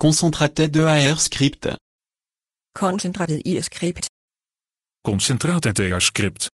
Concentrate de AR script. de IR script. de AR script.